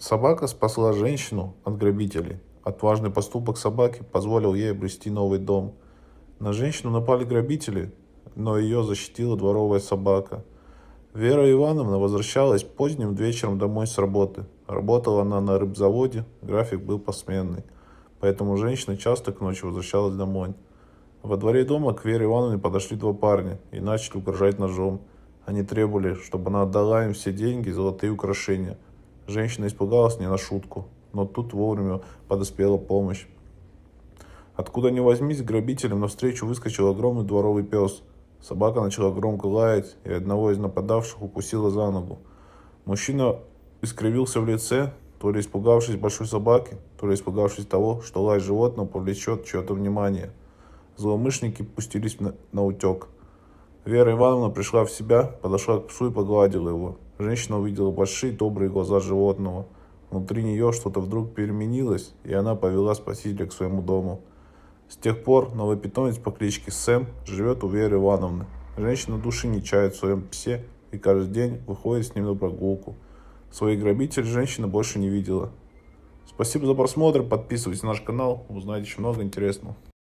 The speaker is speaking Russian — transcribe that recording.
Собака спасла женщину от грабителей. Отважный поступок собаки позволил ей обрести новый дом. На женщину напали грабители, но ее защитила дворовая собака. Вера Ивановна возвращалась поздним вечером домой с работы. Работала она на рыбзаводе, график был посменный. Поэтому женщина часто к ночи возвращалась домой. Во дворе дома к Вере Ивановне подошли два парня и начали угрожать ножом. Они требовали, чтобы она отдала им все деньги и золотые украшения – Женщина испугалась не на шутку, но тут вовремя подоспела помощь. Откуда ни возьмись, грабителям навстречу выскочил огромный дворовый пес. Собака начала громко лаять, и одного из нападавших укусила за ногу. Мужчина искривился в лице, то ли испугавшись большой собаки, то ли испугавшись того, что лай животного повлечет чье-то внимание. Злоумышленники пустились на, на утек. Вера Ивановна пришла в себя, подошла к псу и погладила его. Женщина увидела большие добрые глаза животного. Внутри нее что-то вдруг переменилось, и она повела спасителя к своему дому. С тех пор новый питомец по кличке Сэм живет у Веры Ивановны. Женщина души не чает в своем псе и каждый день выходит с ним на прогулку. Своих грабителей женщина больше не видела. Спасибо за просмотр, подписывайтесь на наш канал, узнаете еще много интересного.